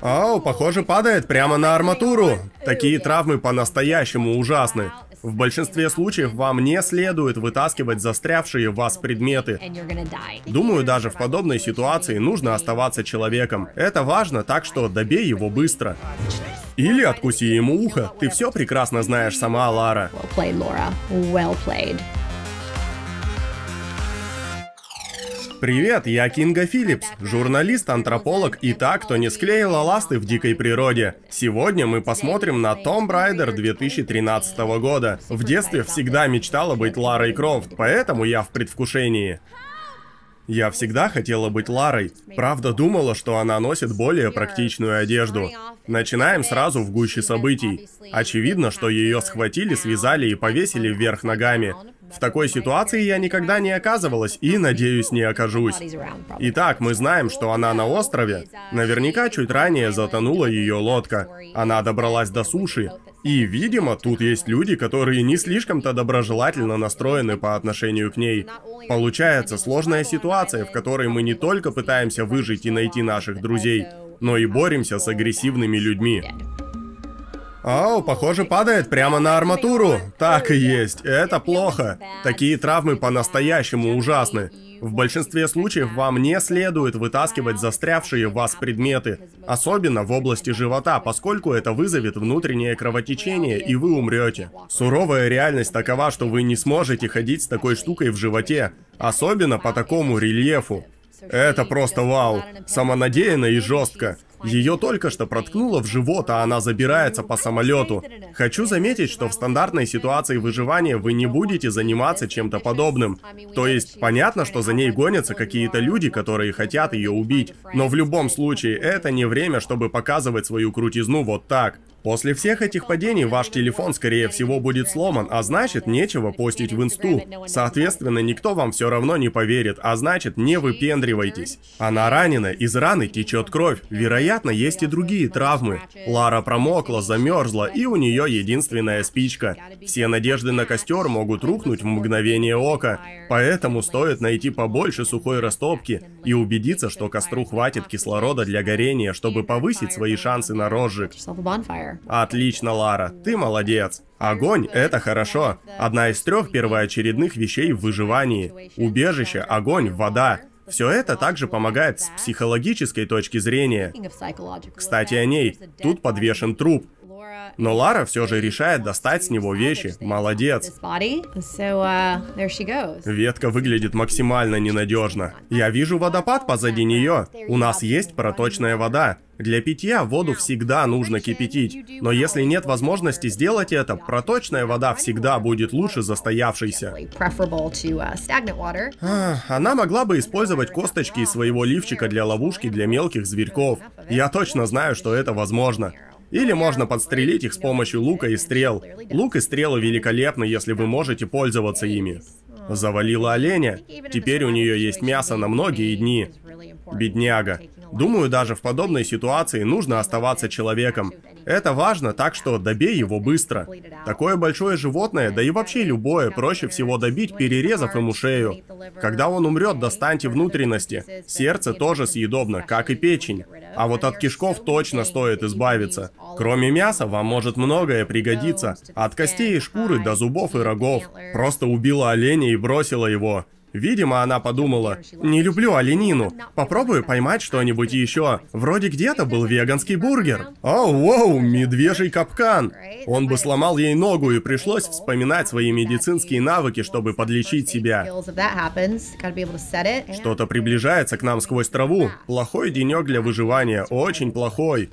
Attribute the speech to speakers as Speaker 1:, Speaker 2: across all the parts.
Speaker 1: Ау, похоже, падает прямо на арматуру. Такие травмы по-настоящему ужасны. В большинстве случаев вам не следует вытаскивать застрявшие в вас предметы. Думаю, даже в подобной ситуации нужно оставаться человеком. Это важно, так что добей его быстро. Или откуси ему ухо. Ты все прекрасно знаешь сама, Лара. Well played, Laura. Well played. Привет, я Кинга Филлипс, журналист, антрополог и та, кто не склеил ласты в дикой природе. Сегодня мы посмотрим на Том Брайдер 2013 года. В детстве всегда мечтала быть Ларой Крофт, поэтому я в предвкушении. Я всегда хотела быть Ларой. Правда, думала, что она носит более практичную одежду. Начинаем сразу в гуще событий. Очевидно, что ее схватили, связали и повесили вверх ногами. В такой ситуации я никогда не оказывалась и, надеюсь, не окажусь. Итак, мы знаем, что она на острове. Наверняка чуть ранее затонула ее лодка. Она добралась до суши. И, видимо, тут есть люди, которые не слишком-то доброжелательно настроены по отношению к ней. Получается сложная ситуация, в которой мы не только пытаемся выжить и найти наших друзей, но и боремся с агрессивными людьми. Ау, похоже, падает прямо на арматуру. Так и есть, это плохо. Такие травмы по-настоящему ужасны. В большинстве случаев вам не следует вытаскивать застрявшие в вас предметы, особенно в области живота, поскольку это вызовет внутреннее кровотечение и вы умрете. Суровая реальность такова, что вы не сможете ходить с такой штукой в животе, особенно по такому рельефу. Это просто вау, самонадеянно и жестко. Ее только что проткнуло в живот, а она забирается по самолету. Хочу заметить, что в стандартной ситуации выживания вы не будете заниматься чем-то подобным. То есть, понятно, что за ней гонятся какие-то люди, которые хотят ее убить. Но в любом случае, это не время, чтобы показывать свою крутизну вот так. После всех этих падений ваш телефон, скорее всего, будет сломан, а значит, нечего постить в инсту. Соответственно, никто вам все равно не поверит, а значит, не выпендривайтесь. Она ранена, из раны течет кровь. Вероятно, есть и другие травмы. Лара промокла, замерзла, и у нее единственная спичка. Все надежды на костер могут рухнуть в мгновение ока. Поэтому стоит найти побольше сухой растопки и убедиться, что костру хватит кислорода для горения, чтобы повысить свои шансы на розжиг. Отлично, Лара, ты молодец. Огонь – это хорошо. Одна из трех первоочередных вещей в выживании. Убежище, огонь, вода. Все это также помогает с психологической точки зрения. Кстати, о ней. Тут подвешен труп – но Лара все же решает достать с него вещи. Молодец. Uh, Ветка выглядит максимально ненадежно. Я вижу водопад позади нее. У нас есть проточная вода. Для питья воду всегда нужно кипятить, но если нет возможности сделать это, проточная вода всегда будет лучше застоявшейся. Uh, она могла бы использовать косточки из своего лифчика для ловушки для мелких зверьков. Я точно знаю, что это возможно. Или можно подстрелить их с помощью лука и стрел. Лук и стрелы великолепны, если вы можете пользоваться ими. Завалила оленя. Теперь у нее есть мясо на многие дни. Бедняга. Думаю, даже в подобной ситуации нужно оставаться человеком. Это важно, так что добей его быстро. Такое большое животное, да и вообще любое, проще всего добить, перерезав ему шею. Когда он умрет, достаньте внутренности. Сердце тоже съедобно, как и печень. А вот от кишков точно стоит избавиться. Кроме мяса, вам может многое пригодиться. От костей и шкуры до зубов и рогов. Просто убила оленя и бросила его. Видимо, она подумала, не люблю оленину, попробую поймать что-нибудь еще. Вроде где-то был веганский бургер. О, воу, медвежий капкан. Он бы сломал ей ногу и пришлось вспоминать свои медицинские навыки, чтобы подлечить себя. Что-то приближается к нам сквозь траву. Плохой денек для выживания, очень плохой.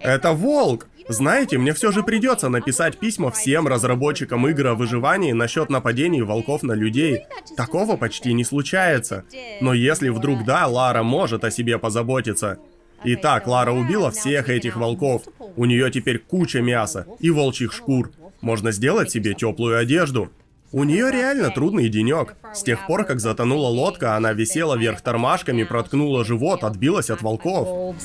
Speaker 1: Это волк! Знаете, мне все же придется написать письма всем разработчикам игр о выживании насчет нападений волков на людей. Такого почти не случается. Но если вдруг да, Лара может о себе позаботиться. Итак, Лара убила всех этих волков. У нее теперь куча мяса и волчьих шкур. Можно сделать себе теплую одежду. У нее реально трудный денек. С тех пор, как затонула лодка, она висела вверх тормашками, проткнула живот, отбилась от волков.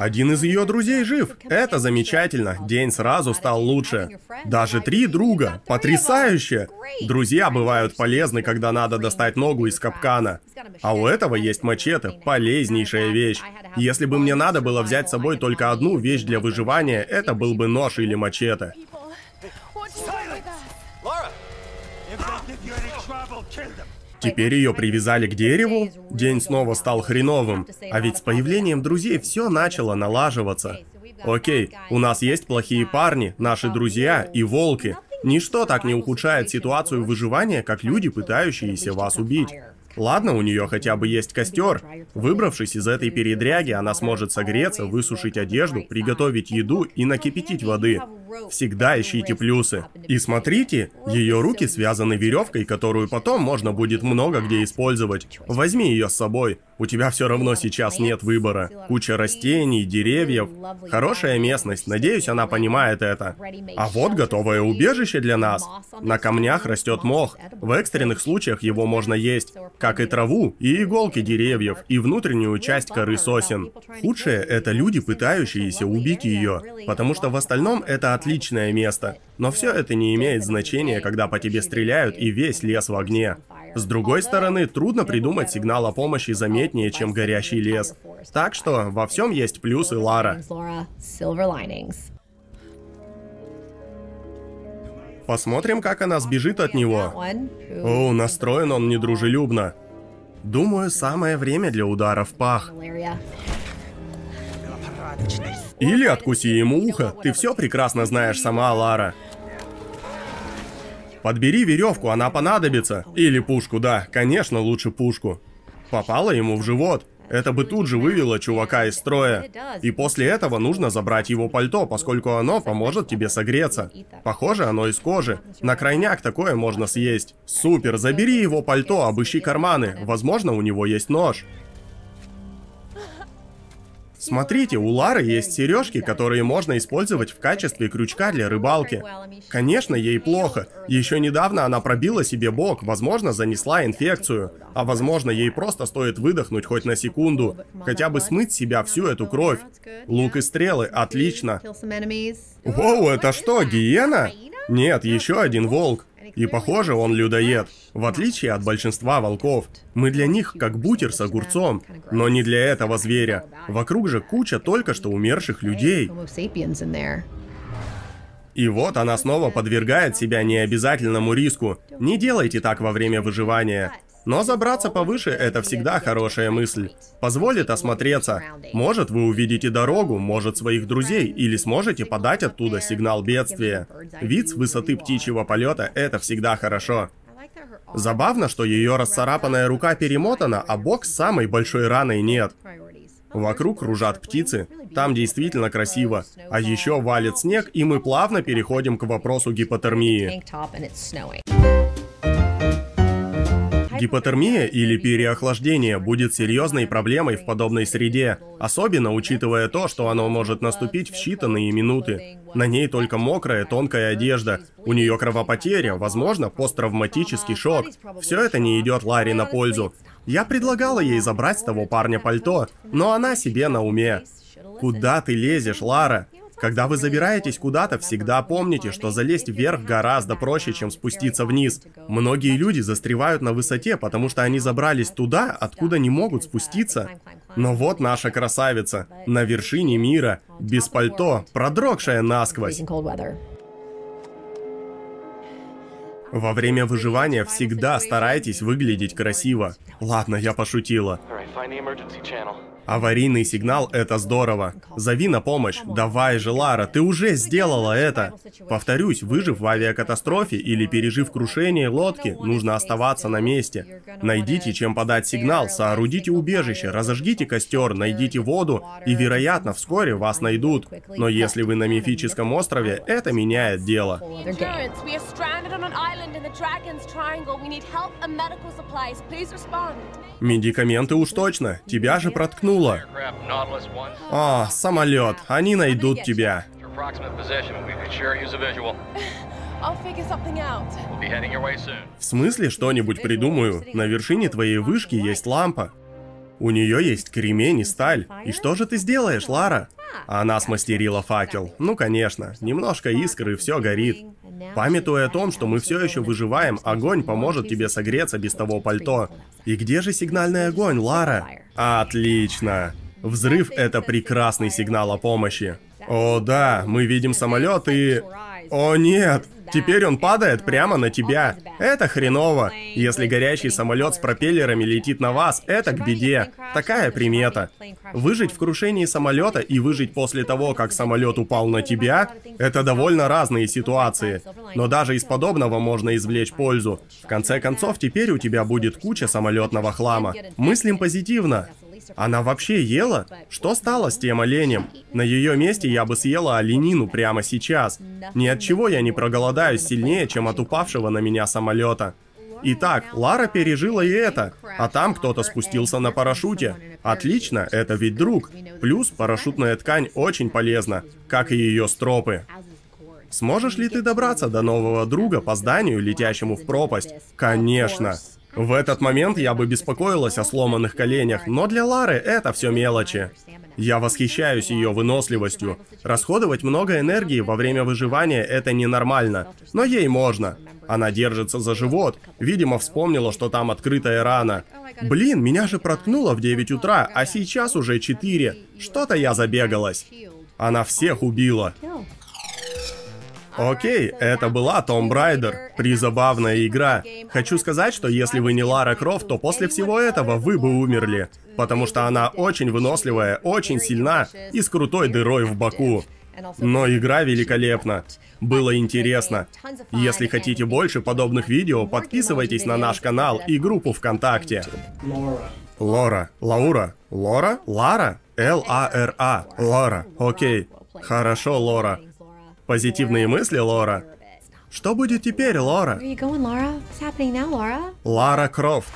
Speaker 1: Один из ее друзей жив. Это замечательно. День сразу стал лучше. Даже три друга. Потрясающе! Друзья бывают полезны, когда надо достать ногу из капкана. А у этого есть мачете. Полезнейшая вещь. Если бы мне надо было взять с собой только одну вещь для выживания, это был бы нож или мачете. Теперь ее привязали к дереву? День снова стал хреновым. А ведь с появлением друзей все начало налаживаться. Окей, у нас есть плохие парни, наши друзья и волки. Ничто так не ухудшает ситуацию выживания, как люди, пытающиеся вас убить. Ладно, у нее хотя бы есть костер. Выбравшись из этой передряги, она сможет согреться, высушить одежду, приготовить еду и накипятить воды. Всегда ищите плюсы. И смотрите, ее руки связаны веревкой, которую потом можно будет много где использовать. Возьми ее с собой. У тебя все равно сейчас нет выбора. Куча растений, деревьев. Хорошая местность, надеюсь, она понимает это. А вот готовое убежище для нас. На камнях растет мох. В экстренных случаях его можно есть, как и траву, и иголки деревьев, и внутреннюю часть коры сосен. Худшее — это люди, пытающиеся убить ее, потому что в остальном это отличное место. Но все это не имеет значения, когда по тебе стреляют и весь лес в огне. С другой стороны, трудно придумать сигнал о помощи заметнее, чем горящий лес. Так что во всем есть плюсы Лара. Посмотрим, как она сбежит от него. О, настроен он недружелюбно. Думаю, самое время для удара в пах. Или откуси ему ухо. Ты все прекрасно знаешь сама, Лара. Подбери веревку, она понадобится. Или пушку, да. Конечно, лучше пушку. Попала ему в живот. Это бы тут же вывело чувака из строя. И после этого нужно забрать его пальто, поскольку оно поможет тебе согреться. Похоже, оно из кожи. На крайняк такое можно съесть. Супер, забери его пальто, обыщи карманы. Возможно, у него есть нож. Смотрите, у Лары есть сережки, которые можно использовать в качестве крючка для рыбалки. Конечно, ей плохо. Еще недавно она пробила себе бок, возможно, занесла инфекцию. А возможно, ей просто стоит выдохнуть хоть на секунду. Хотя бы смыть с себя всю эту кровь. Лук и стрелы, отлично. Воу, это что, гиена? Нет, еще один волк. И похоже, он людоед. В отличие от большинства волков, мы для них как бутер с огурцом, но не для этого зверя. Вокруг же куча только что умерших людей. И вот она снова подвергает себя необязательному риску. Не делайте так во время выживания. Но забраться повыше – это всегда хорошая мысль. Позволит осмотреться. Может, вы увидите дорогу, может, своих друзей, или сможете подать оттуда сигнал бедствия. Вид с высоты птичьего полета – это всегда хорошо. Забавно, что ее расцарапанная рука перемотана, а бок с самой большой раной нет. Вокруг кружат птицы, там действительно красиво. А еще валит снег, и мы плавно переходим к вопросу гипотермии. Гипотермия или переохлаждение будет серьезной проблемой в подобной среде, особенно учитывая то, что оно может наступить в считанные минуты. На ней только мокрая, тонкая одежда, у нее кровопотеря, возможно, посттравматический шок. Все это не идет Ларе на пользу. Я предлагала ей забрать с того парня пальто, но она себе на уме. Куда ты лезешь, Лара? Когда вы забираетесь куда-то, всегда помните, что залезть вверх гораздо проще, чем спуститься вниз. Многие люди застревают на высоте, потому что они забрались туда, откуда не могут спуститься. Но вот наша красавица, на вершине мира, без пальто, продрогшая насквозь. Во время выживания всегда старайтесь выглядеть красиво. Ладно, я пошутила. Аварийный сигнал — это здорово. Зови на помощь. Давай же, Лара, ты уже сделала это. Повторюсь, выжив в авиакатастрофе или пережив крушение лодки, нужно оставаться на месте. Найдите, чем подать сигнал, соорудите убежище, разожгите костер, найдите воду, и, вероятно, вскоре вас найдут. Но если вы на мифическом острове, это меняет дело. Медикаменты уж точно. Тебя же проткнуло утонула? О, а, самолет. Они найдут тебя. В смысле что-нибудь придумаю? На вершине твоей вышки есть лампа. У нее есть кремень и сталь. И что же ты сделаешь, Лара? Она смастерила факел. Ну, конечно, немножко искры, все горит. Памятуя о том, что мы все еще выживаем, огонь поможет тебе согреться без того пальто. И где же сигнальный огонь, Лара? Отлично. Взрыв — это прекрасный сигнал о помощи. О да, мы видим самолет и... О нет, теперь он падает прямо на тебя. Это хреново. Если горящий самолет с пропеллерами летит на вас, это к беде. Такая примета. Выжить в крушении самолета и выжить после того, как самолет упал на тебя, это довольно разные ситуации. Но даже из подобного можно извлечь пользу. В конце концов, теперь у тебя будет куча самолетного хлама. Мыслим позитивно. Она вообще ела? Что стало с тем оленем? На ее месте я бы съела оленину прямо сейчас. Ни от чего я не проголодаюсь сильнее, чем от упавшего на меня самолета. Итак, Лара пережила и это, а там кто-то спустился на парашюте. Отлично, это ведь друг. Плюс парашютная ткань очень полезна, как и ее стропы. Сможешь ли ты добраться до нового друга по зданию, летящему в пропасть? Конечно. В этот момент я бы беспокоилась о сломанных коленях, но для Лары это все мелочи. Я восхищаюсь ее выносливостью. Расходовать много энергии во время выживания – это ненормально, но ей можно. Она держится за живот, видимо, вспомнила, что там открытая рана. Блин, меня же проткнуло в 9 утра, а сейчас уже 4. Что-то я забегалась. Она всех убила. Окей, это была Том Брайдер. Призабавная игра. Хочу сказать, что если вы не Лара Крофт, то после всего этого вы бы умерли. Потому что она очень выносливая, очень сильна и с крутой дырой в боку. Но игра великолепна. Было интересно. Если хотите больше подобных видео, подписывайтесь на наш канал и группу ВКонтакте. Лора. Лаура. Лора? Лара? Л-А-Р-А. А. Лора. Окей. Хорошо, Лора. Позитивные мысли, Лора. Что будет теперь, Лора? Лара Крофт.